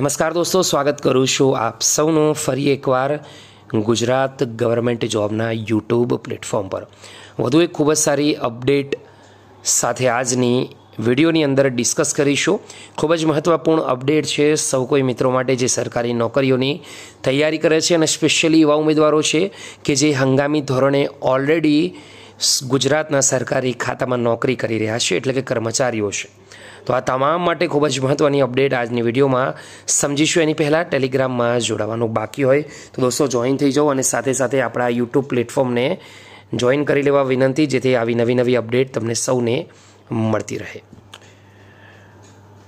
નમસ્કાર દોસ્તો સ્વાગત કરું છું આપ સૌનું ફરી એકવાર ગુજરાત ગવર્મેન્ટ જોબના યુટ્યુબ પ્લેટફોર્મ પર વધુ એક ખૂબ જ સારી અપડેટ સાથે આજની વિડીયોની અંદર ડિસ્કસ કરીશું ખૂબ જ મહત્ત્વપૂર્ણ અપડેટ છે સૌ કોઈ મિત્રો માટે જે સરકારી નોકરીઓની તૈયારી કરે છે અને સ્પેશિયલી એવા ઉમેદવારો છે કે જે હંગામી ધોરણે ઓલરેડી ગુજરાતના સરકારી ખાતામાં નોકરી કરી રહ્યા છે એટલે કે કર્મચારીઓ છે તો આ તમામ માટે ખૂબ જ મહત્ત્વની અપડેટ આજની વિડીયોમાં સમજીશું એની પહેલાં ટેલિગ્રામમાં જોડાવાનું બાકી હોય તો દોસ્તો જોઈન થઈ જાઓ અને સાથે સાથે આપણા યુટ્યુબ પ્લેટફોર્મને જોઈન કરી લેવા વિનંતી જેથી આવી નવી નવી અપડેટ તમને સૌને મળતી રહે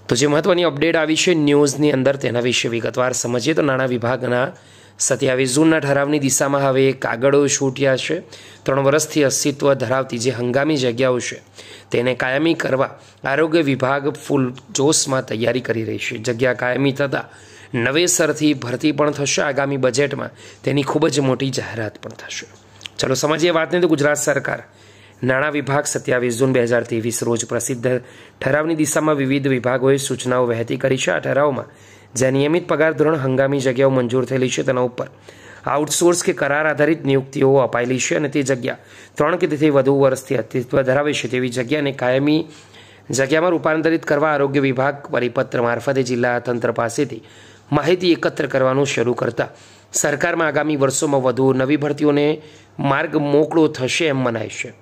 તો જે મહત્ત્વની અપડેટ આવી છે ન્યૂઝની અંદર તેના વિશે વિગતવાર સમજીએ તો નાણાં વિભાગના સત્યાવીસ જૂનના ઠરાવની દિશામાં હવે કાગળો છૂટ્યા છે ત્રણ વર્ષથી અસ્તિત્વ ધરાવતી જે હંગામી જગ્યાઓ છે તેને કાયમી કરવા આરોગ્ય વિભાગ ફૂલ જોશમાં તૈયારી કરી રહી છે જગ્યા કાયમી થતાં નવેસરથી ભરતી પણ થશે આગામી બજેટમાં તેની ખૂબ જ મોટી જાહેરાત પણ થશે ચલો સમજીએ વાતને તો ગુજરાત સરકાર નાણાં વિભાગ સત્યાવીસ જૂન બે હજાર ત્રેવીસ રોજ પ્રસિદ્ધ ઠરાવની દિશામાં વિવિધ વિભાગોએ સૂચનાઓ વહેતી કરી છે આ ઠરાવમાં જે નિયમિત પગાર ધોરણ હંગામી જગ્યાઓ મંજૂર થયેલી છે તેના ઉપર આઉટસોર્સ કે કરાર આધારિત નિયુક્તિઓ અપાયેલી છે અને તે જગ્યા ત્રણ કે તેથી વધુ વર્ષથી અસ્તિત્વ ધરાવે છે તેવી જગ્યાને કાયમી જગ્યામાં રૂપાંતરિત કરવા આરોગ્ય વિભાગ પરિપત્ર મારફતે જિલ્લા તંત્ર પાસેથી માહિતી એકત્ર કરવાનું શરૂ કરતા સરકારમાં આગામી વર્ષોમાં વધુ નવી ભરતીઓને માર્ગ મોકળો થશે એમ મનાય છે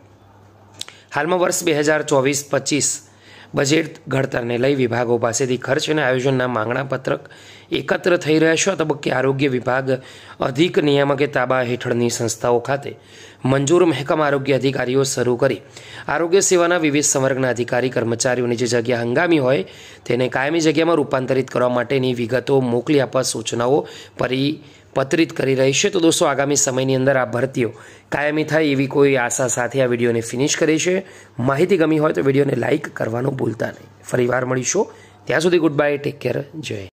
હાલમાં વર્ષ બે હજાર ચોવીસ પચીસ બજેટ ઘડતરને લઈ વિભાગો પાસેથી ખર્ચ અને આયોજનના માંગણા પત્રક એકત્ર થઈ રહ્યા છો આ તબક્કે આરોગ્ય વિભાગ અધિક નિયામકે તાબા હેઠળની સંસ્થાઓ ખાતે મંજૂર મહેકમ આરોગ્ય અધિકારીઓ શરૂ કરી આરોગ્ય સેવાના વિવિધ સંવર્ગના અધિકારી કર્મચારીઓની જે જગ્યા હંગામી હોય તેને કાયમી જગ્યામાં રૂપાંતરિત કરવા માટેની વિગતો મોકલી આપવા સૂચનાઓ પરિપત્રિત કરી રહી છે તો દોસ્તો આગામી સમયની અંદર આ ભરતીઓ કાયમી થાય એવી કોઈ આશા સાથે આ વિડીયોને ફિનિશ કરી છે માહિતી ગમી હોય તો વિડીયોને લાઇક કરવાનું ભૂલતા નહીં ફરીવાર મળીશું ત્યાં સુધી ગુડ બાય ટેક કેર જય